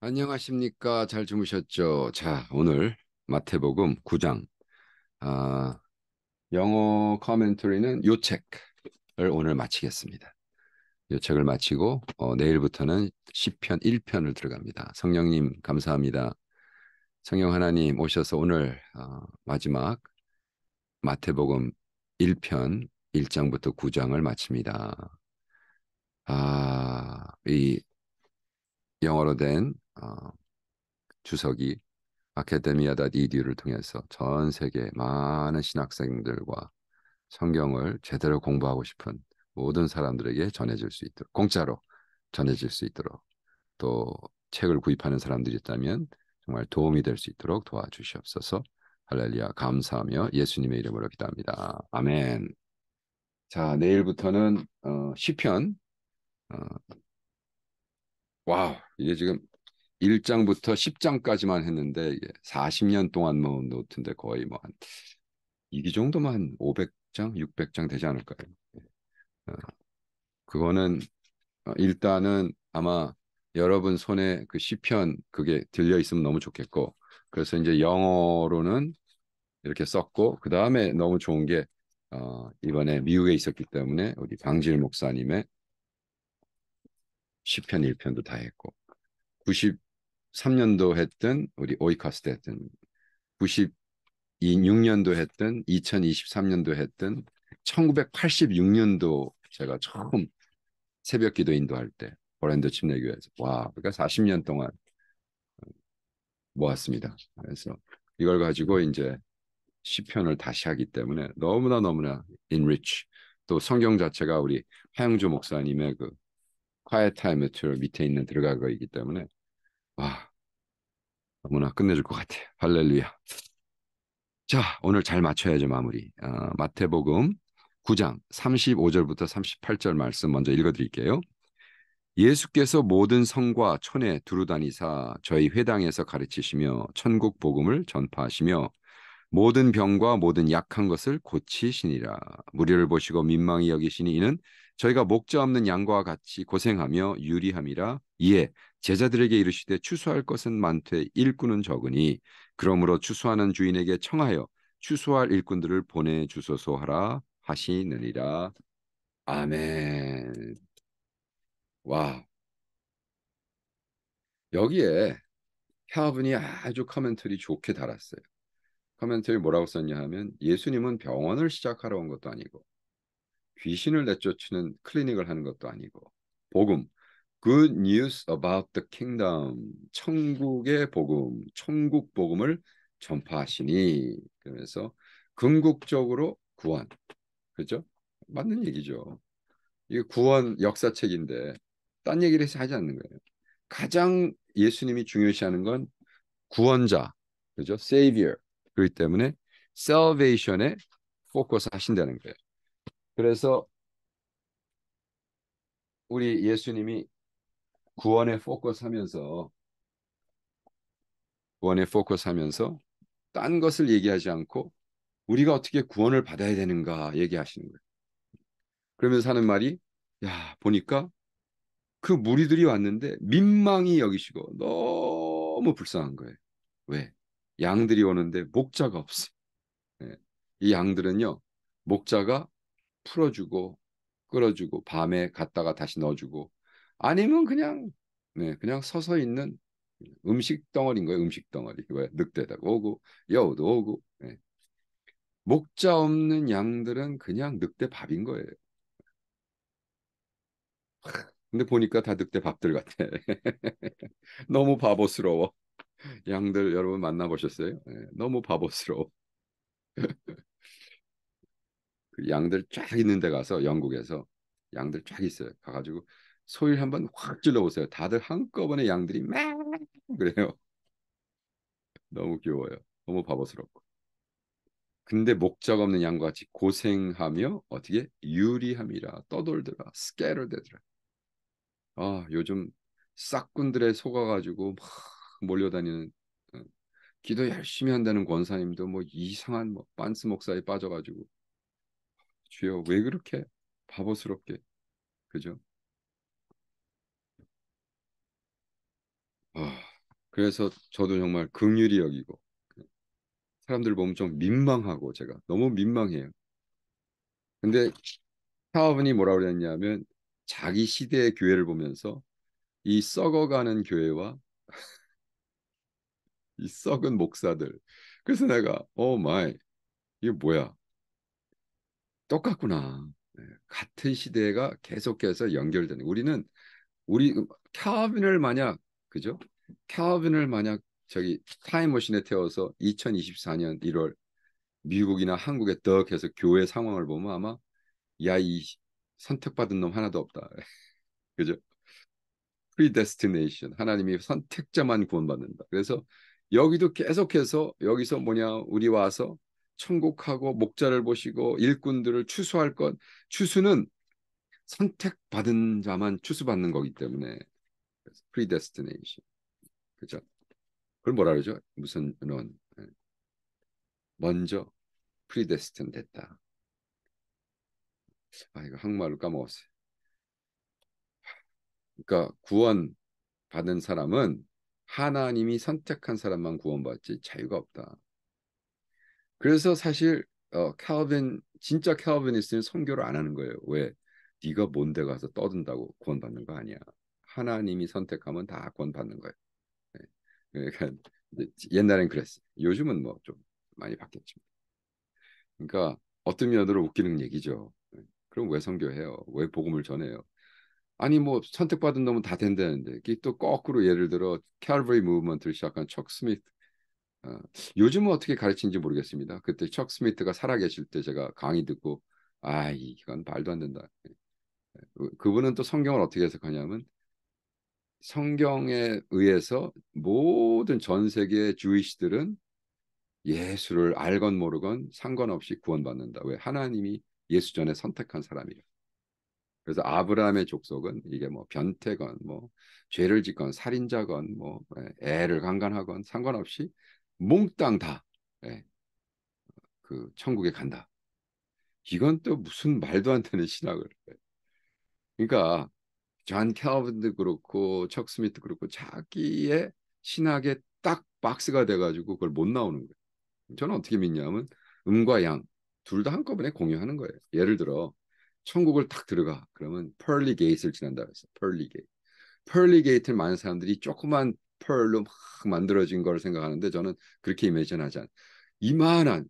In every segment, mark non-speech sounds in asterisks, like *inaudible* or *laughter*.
안녕하십니까. 잘 주무셨죠? 자, 오늘 마태복음 9장 아, 영어 커멘터리는 요 책을 오늘 마치겠습니다. 요 책을 마치고 어, 내일부터는 시편 1편을 들어갑니다. 성령님 감사합니다. 성령 하나님 오셔서 오늘 어, 마지막 마태복음 1편 1장부터 9장을 마칩니다. 아, 이 영어로 된 어, 주석이 아케데미아닷디듀를 통해서 전 세계 많은 신학생들과 성경을 제대로 공부하고 싶은 모든 사람들에게 전해질 수 있도록 공짜로 전해질 수 있도록 또 책을 구입하는 사람들이 있다면 정말 도움이 될 수 있도록 도와주시옵소서 할렐루야 감사하며 예수님의 이름으로 기도합니다 아멘 자 내일부터는 어, 시편 어, 와 이게 지금 1장부터 10장까지만 했는데 이게 40년 동안 모은 뭐 노트인데 거의 뭐 한이 정도만 한 500장, 600장 되지 않을까요? 예. 어, 그거는 어, 일단은 아마 여러분 손에 그 시편 그게 들려 있으면 너무 좋겠고 그래서 이제 영어로는 이렇게 썼고 그 다음에 너무 좋은 게 어, 이번에 미국에 있었기 때문에 우리 방질 목사님의 1 0편 1편도 다 했고 93년도 했던 우리 오이카스 트 했던 96년도 했던 2023년도 했던 1986년도 제가 처음 새벽 기도 인도할 때 보랜드 침례교회에서 와 그러니까 40년 동안 모았습니다. 그래서 이걸 가지고 이제 시편을 다시 하기 때문에 너무나 너무나 enrich 또 성경 자체가 우리 하영주 목사님의 그 quiet time m a t 밑에 있는 들어갈 거이기 때문에 와 너무나 끝내줄 것 같아요. 할렐루야. 자 오늘 잘 맞춰야죠 마무리. 어, 마태복음 9장 35절부터 38절 말씀 먼저 읽어드릴게요. 예수께서 모든 성과 천에 두루다니사 저희 회당에서 가르치시며 천국 복음을 전파하시며 모든 병과 모든 약한 것을 고치시니라 무리를 보시고 민망히 여기시니 이는 저희가 목자 없는 양과 같이 고생하며 유리함이라 이에 제자들에게 이르시되 추수할 것은 많되 일꾼은 적으니 그러므로 추수하는 주인에게 청하여 추수할 일꾼들을 보내 주소서 하라 하시느니라 아멘 와 여기에 캬분이 아주 커멘터리 좋게 달았어요. 커멘터리 뭐라고 썼냐 하면 예수님은 병원을 시작하러 온 것도 아니고 귀신을 내쫓는 클리닉을 하는 것도 아니고 복음 good news about the kingdom 천국의 복음 천국 복음을 전파하시니 그러면서 궁극적으로 구원 그죠 맞는 얘기죠 이게 구원 역사책인데 딴 얘기를 해서 하지 않는 거예요 가장 예수님이 중요시하는 건 구원자 그죠 savior 그렇기 때문에 salvation에 포커스 하신다는 거예요 그래서 우리 예수님이 구원에 포커스하면서 구원에 포커스하면서 딴 것을 얘기하지 않고 우리가 어떻게 구원을 받아야 되는가 얘기하시는 거예요. 그러면서 하는 말이 야 보니까 그 무리들이 왔는데 민망히 여기시고 너무 불쌍한 거예요. 왜? 양들이 오는데 목자가 없어. 예. 이 양들은요 목자가 풀어주고 끌어주고 밤에 갔다가 다시 넣어주고 아니면 그냥 네 그냥 서서 있는 음식 덩어리인 거예요 음식 덩어리 왜 늑대도 오고 여우도 오고 네. 목자 없는 양들은 그냥 늑대 밥인 거예요 근데 보니까 다 늑대 밥들 같아 *laughs* 너무 바보스러워 양들 여러분 만나보셨어요 네. 너무 바보스러워 *laughs* 그 양들 쫙 있는 데 가서 영국에서 양들 쫙 있어요. 가가지고 소일 한번 확 질러보세요. 다들 한꺼번에 양들이 막 그래요. *laughs* 너무 귀여워요. 너무 바보스럽고. 근데 목적 없는 양같이 과 고생하며 어떻게 유리함이라 떠돌더라 스케럴되더라아 요즘 싹군들의 속아가지고 막 몰려다니는 기도 열심히 한다는 권사님도 뭐 이상한 뭐 반스 목사에 빠져가지고 주여 왜 그렇게 바보스럽게 그죠? 아, 그래서 저도 정말 긍휼히 여기고 사람들 보면 좀 민망하고 제가 너무 민망해요. 근데 사업은이 뭐라 그랬냐면 자기 시대의 교회를 보면서 이 썩어가는 교회와 *laughs* 이 썩은 목사들 그래서 내가 오 oh 마이 이게 뭐야 똑같구나. 네, 같은 시대가 계속해서 연결되는. 우리는 우리 캘빈을 만약 그죠? 캘빈을 만약 저기 타임머신에 태워서 2024년 1월 미국이나 한국에 떠 계속 교회 상황을 보면 아마 야 이 선택받은 놈 하나도 없다. *laughs* 그죠? 프리데스티네이션 하나님이 선택자만 구원받는다. 그래서 여기도 계속해서 여기서 뭐냐 우리 와서 천국하고 목자를 보시고 일꾼들을 추수할 것 추수는 선택받은 자만 추수받는 거기 때문에 프리데스티네이션 그죠? 그걸 뭐라 그러죠? 무슨 론 네. 먼저 프리데스틴 됐다. 아 이거 한국말로 까먹었어요. 그러니까 구원 받은 사람은 하나님이 선택한 사람만 구원받지 자유가 없다. 그래서 사실 어, 칼빈 진짜 칼빈이스트는 선교를 안 하는 거예요. 왜? 네가 뭔데 가서 떠든다고 구원받는 거 아니야. 하나님이 선택하면 다 구원받는 거예요. 네. 그러니까 옛날엔 그랬어. 요즘은 뭐 좀 많이 바뀌었지만. 그러니까 어떤 면으로 웃기는 얘기죠. 네. 그럼 왜 선교해요? 왜 복음을 전해요? 아니 뭐 선택받은 놈은 다 된다는데 또 거꾸로 예를 들어 캘버리 무브먼트를 시작한 척스미스 어, 요즘은 어떻게 가르치는지 모르겠습니다. 그때 척 스미트가 살아계실 때 제가 강의 듣고 아 이건 말도 안 된다. 예, 예, 그, 그분은 또 성경을 어떻게 해석하냐면 성경에 의해서 모든 전 세계 주이시들은 예수를 알건 모르건 상관없이 구원받는다. 왜 하나님이 예수 전에 선택한 사람이라. 그래서 아브라함의 족속은 이게 뭐 변태건 뭐 죄를 짓건 살인자건 뭐 예, 애를 강간하건 상관없이 몽땅 다그 예, 천국에 간다. 이건 또 무슨 말도 안 되는 신학을. 그러니까 존 캘빈도 그렇고 척 스미트 그렇고 자기의 신학에 딱 박스가 돼가지고 그걸 못 나오는 거예요. 저는 어떻게 믿냐면 음과 양 둘 다 한꺼번에 공유하는 거예요. 예를 들어 천국을 딱 들어가 그러면 펄리 게이트를 지난다 그랬어. 펄리 게이트. 펄리 게이트를 많은 사람들이 조그만 펄로 막 만들어진 걸 생각하는데 저는 그렇게 이미진하지 않 이만한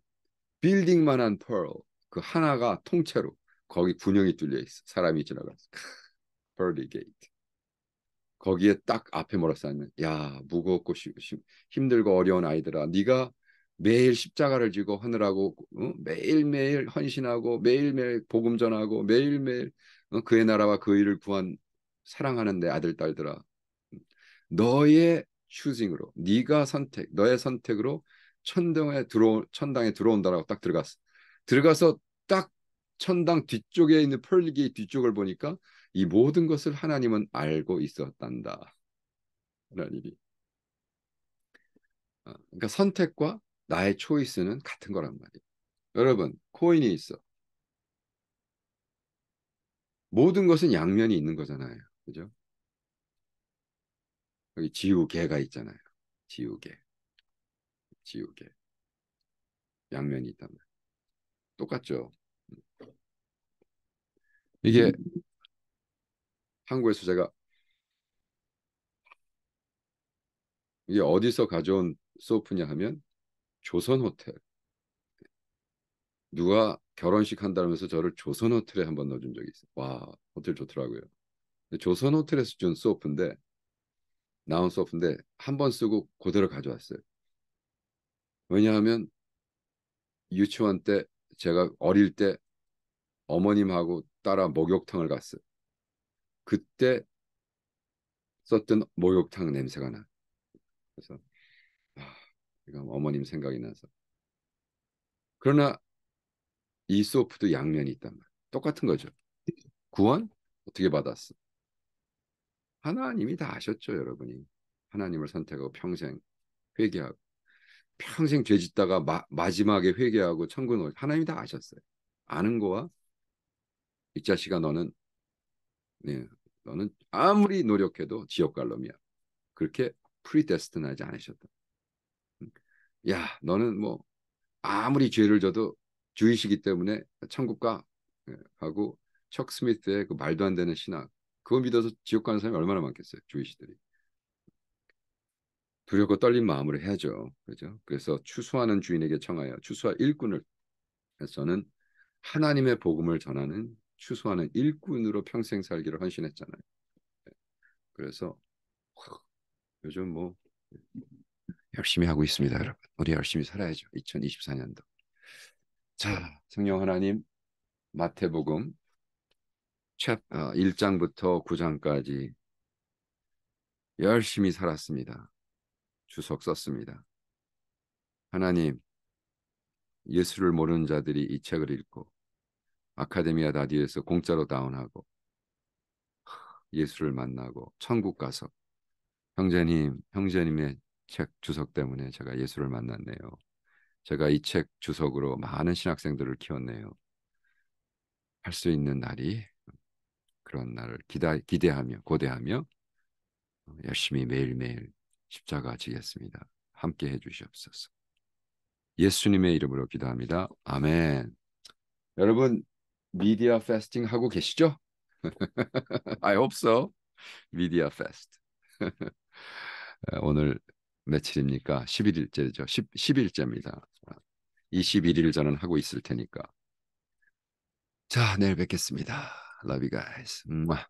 빌딩만한 펄 그 하나가 통째로 거기 분형이 뚫려 있어 사람이 지나가서 펄리 게이트 거기에 딱 앞에 몰쌓이면야 무겁고 쉬, 쉬, 힘들고 어려운 아이들아 네가 매일 십자가를 지고 하느라고 어? 매일매일 헌신하고 매일매일 복음 전하고 매일매일 어? 그의 나라와 그 일을 구한 사랑하는 내 아들 딸들아 너의 슈징으로 네가 선택, 너의 선택으로 천당에 들어 천당에 들어온다라고 딱 들어갔어. 들어가서 딱 천당 뒤쪽에 있는 펄리이 뒤쪽을 보니까 이 모든 것을 하나님은 알고 있었단다. 라는 일이. 아, 그러니까 선택과 나의 초이스는 같은 거란 말이에요. 여러분, 코인이 있어. 모든 것은 양면이 있는 거잖아요. 그죠? 여기 지우개가 있잖아요. 지우개. 지우개. 양면이 있단 말이에요. 똑같죠. 음. 이게 한국에서 제가 이게 어디서 가져온 소프냐 하면 조선 호텔. 누가 결혼식 한다면서 저를 조선 호텔에 한번 넣어준 적이 있어요. 와 호텔 좋더라고요. 조선 호텔에서 준 소프인데 나온 소프인데 한 번 쓰고 그대로 가져왔어요. 왜냐하면 유치원 때 제가 어릴 때 어머님하고 따라 목욕탕을 갔어요. 그때 썼던 목욕탕 냄새가 나. 그래서 아, 어머님 생각이 나서. 그러나 이 소프도 양면이 있단 말이에 똑같은 거죠. 구원 어떻게 받았어? 하나님이 다 아셨죠, 여러분이. 하나님을 선택하고 평생 회개하고 평생 죄 짓다가 마, 지막에 회개하고 천국을 오 하나님이 다 아셨어요. 아는 거와 이 자식아 너는 네, 너는 아무리 노력해도 지옥 갈 놈이야. 그렇게 프리데스트나지 않으셨다. 음, 야, 너는 뭐 아무리 죄를 져도 주의시기 때문에 천국가 예, 하고 척 스미스의 그 말도 안 되는 신학 그거 믿어서 지옥 가는 사람이 얼마나 많겠어요. 주의시들이. 두렵고 떨린 마음으로 해야죠. 그죠? 그래서 추수하는 주인에게 청하여 추수와 일꾼을 해서는 하나님의 복음을 전하는 추수하는 일꾼으로 평생 살기를 헌신했잖아요. 네. 그래서 요즘 뭐 열심히 하고 있습니다, 여러분. 우리 열심히 살아야죠. 2024년도. 자, 성령 하나님 마태복음 챕, 1장부터 어, 9장까지 열심히 살았습니다. 주석 썼습니다. 하나님, 예수를 모르는 자들이 이 책을 읽고 아카데미아 다디에서 공짜로 다운하고 예수를 만나고 천국 가서 형제님, 형제님의 책 주석 때문에 제가 예수를 만났네요. 제가 이 책 주석으로 많은 신학생들을 키웠네요. 할 수 있는 날이 그런 날을 기다, 기대하며 고대하며 어, 열심히 매일매일 십자가 지겠습니다. 함께 해주시옵소서. 예수님의 이름으로 기도합니다. 아멘. 여러분 미디어 페스팅 하고 계시죠? I hope so. 미디어 페스트. *laughs* 어, 오늘 며칠입니까? 11일째죠. 10, 11일째입니다. 21일 저는 하고 있을 테니까. 자, 내일 뵙겠습니다. Love you guys. Mwah.